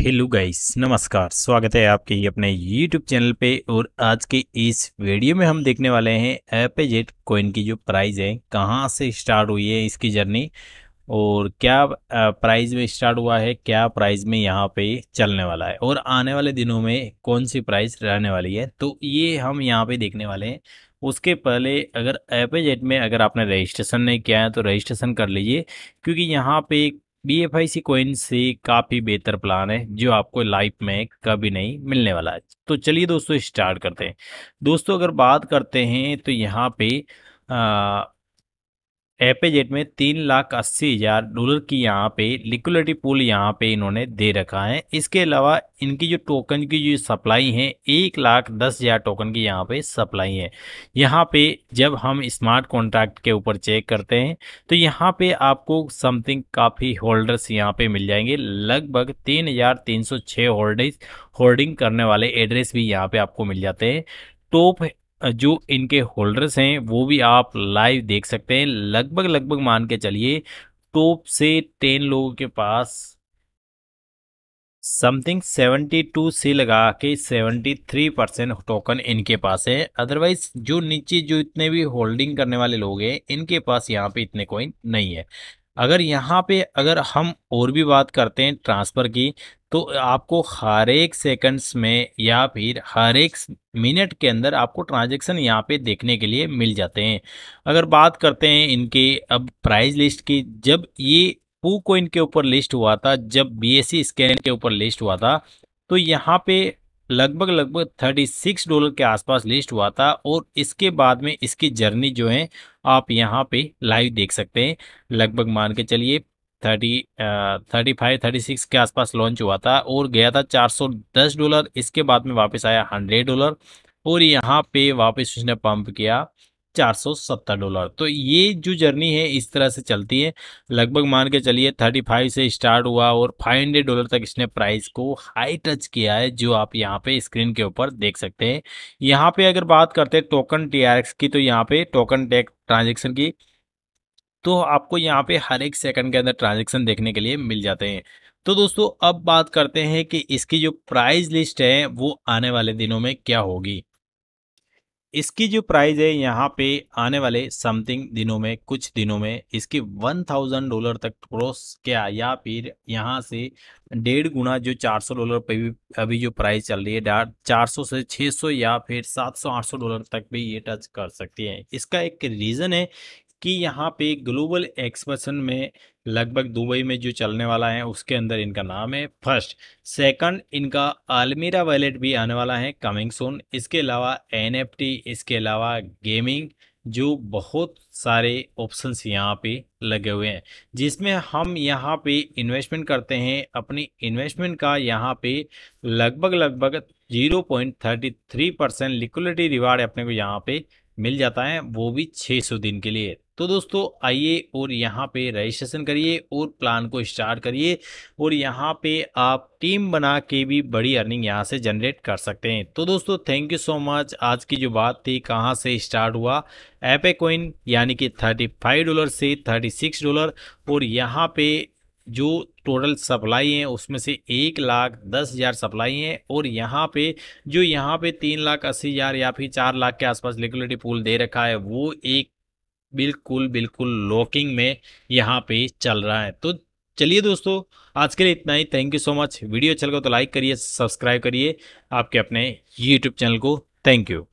hello guys नमस्कार स्वागत है आपके ही अपने यूट्यूब चैनल पे और आज के इस वीडियो में हम देखने वाले हैं एपेजेट कॉइन की जो प्राइस है कहाँ से स्टार्ट हुई है इसकी जर्नी और क्या प्राइस में स्टार्ट हुआ है क्या प्राइस में यहाँ पे चलने वाला है और आने वाले दिनों में कौन सी प्राइस रहने वाली है तो ये हम यहाँ पे देखने वाले हैं उसके पहले अगर एपेजेट में अगर आपने रजिस्ट्रेशन नहीं किया है तो रजिस्ट्रेशन कर लीजिए क्योंकि यहाँ पे बी कोइन से काफ़ी बेहतर प्लान है जो आपको लाइफ में कभी नहीं मिलने वाला है तो चलिए दोस्तों स्टार्ट करते हैं दोस्तों अगर बात करते हैं तो यहाँ पे एपेजेट में तीन लाख अस्सी हजार डॉलर की यहाँ पे लिक्विडिटी पूल यहाँ पे इन्होंने दे रखा है इसके अलावा इनकी जो टोकन की जो सप्लाई है एक लाख दस हजार टोकन की यहाँ पे सप्लाई है यहाँ पे जब हम स्मार्ट कॉन्ट्रैक्ट के ऊपर चेक करते हैं तो यहाँ पे आपको समथिंग काफ़ी होल्डर्स यहाँ पे मिल जाएंगे लगभग तीन हजार तीन सौ छः होल्डिंग होल्डिंग करने वाले एड्रेस भी यहाँ पे आपको मिल जाते हैं टॉप जो इनके होल्डर्स हैं वो भी आप लाइव देख सकते हैं लगभग लगभग मान के चलिए टॉप से टेन लोगों के पास समथिंग सेवेंटी टू से लगा के सेवेंटी थ्री परसेंट टोकन इनके पास है अदरवाइज जो नीचे जो इतने भी होल्डिंग करने वाले लोग हैं इनके पास यहाँ पे इतने कॉइन नहीं है अगर यहाँ पे अगर हम और भी बात करते हैं ट्रांसफ़र की तो आपको हर एक सेकंड्स में या फिर हर एक मिनट के अंदर आपको ट्रांजैक्शन यहाँ पे देखने के लिए मिल जाते हैं अगर बात करते हैं इनके अब प्राइस लिस्ट की जब ये पू कोइन के ऊपर लिस्ट हुआ था जब बी स्कैन e के ऊपर लिस्ट हुआ था तो यहाँ पे लगभग लगभग थर्टी सिक्स डॉलर के आसपास लिस्ट हुआ था और इसके बाद में इसकी जर्नी जो है आप यहाँ पे लाइव देख सकते हैं लगभग मान के चलिए thirty thirty five thirty six के आसपास लॉन्च हुआ था और गया था चार सौ दस डॉलर इसके बाद में वापस आया हंड्रेड डॉलर और यहाँ पे वापस उसने पंप किया चार सौ सत्तर डॉलर तो ये जो जर्नी है इस तरह से चलती है लगभग मान के चलिए थर्टी फाइव से स्टार्ट हुआ और फाइव हंड्रेड डॉलर तक इसने प्राइस को हाई टच किया है जो आप यहाँ पे स्क्रीन के ऊपर देख सकते हैं यहाँ पे अगर बात करते हैं टोकन टी की तो यहाँ पे टोकन टेक ट्रांजेक्शन की तो आपको यहाँ पे हर एक सेकंड के अंदर ट्रांजेक्शन देखने के लिए मिल जाते हैं तो दोस्तों अब बात करते हैं कि इसकी जो प्राइस लिस्ट है वो आने वाले दिनों में क्या होगी इसकी जो प्राइस है यहाँ पे आने वाले समथिंग दिनों में कुछ दिनों में इसकी वन थाउजेंड डॉलर तक क्रॉस क्या या फिर यहाँ से डेढ़ गुना जो चार सौ डॉलर पे भी अभी जो प्राइस चल रही है चार सौ से छः सौ या फिर सात सौ आठ सौ डॉलर तक भी ये टच कर सकती है इसका एक रीज़न है कि यहाँ पे ग्लोबल एक्सपर्सन में लगभग दुबई में जो चलने वाला है उसके अंदर इनका नाम है फर्स्ट सेकंड इनका आलमीरा वैलेट भी आने वाला है कमिंग सोन इसके अलावा एन इसके अलावा गेमिंग जो बहुत सारे ऑप्शंस यहाँ पे लगे हुए हैं जिसमें हम यहाँ पे इन्वेस्टमेंट करते हैं अपनी इन्वेस्टमेंट का यहाँ पे लगभग लगभग zero point thirty three percent liquidity reward अपने को यहाँ पे मिल जाता है वो भी 600 दिन के लिए तो दोस्तों आइए और यहाँ पे रजिस्ट्रेशन करिए और प्लान को स्टार्ट करिए और यहाँ पे आप टीम बना के भी बड़ी अर्निंग यहाँ से जनरेट कर सकते हैं तो दोस्तों थैंक यू सो मच आज की जो बात थी कहाँ से स्टार्ट हुआ एपे कोइन यानी कि थर्टी फाइव डॉलर से थर्टी सिक्स डॉलर और यहाँ पे जो टोटल सप्लाई है उसमें से एक लाख दस हज़ार सप्लाई है और यहाँ पे जो यहाँ पे तीन लाख अस्सी हज़ार या फिर चार लाख के आसपास लिक्विडिटी पूल दे रखा है वो एक बिल्कुल बिल्कुल लॉकिंग में यहाँ पे चल रहा है तो चलिए दोस्तों आज के लिए इतना ही thank you so much video अच्छा लगा तो लाइक करिए सब्सक्राइब करिए आपके अपने यूट्यूब चैनल को थैंक यू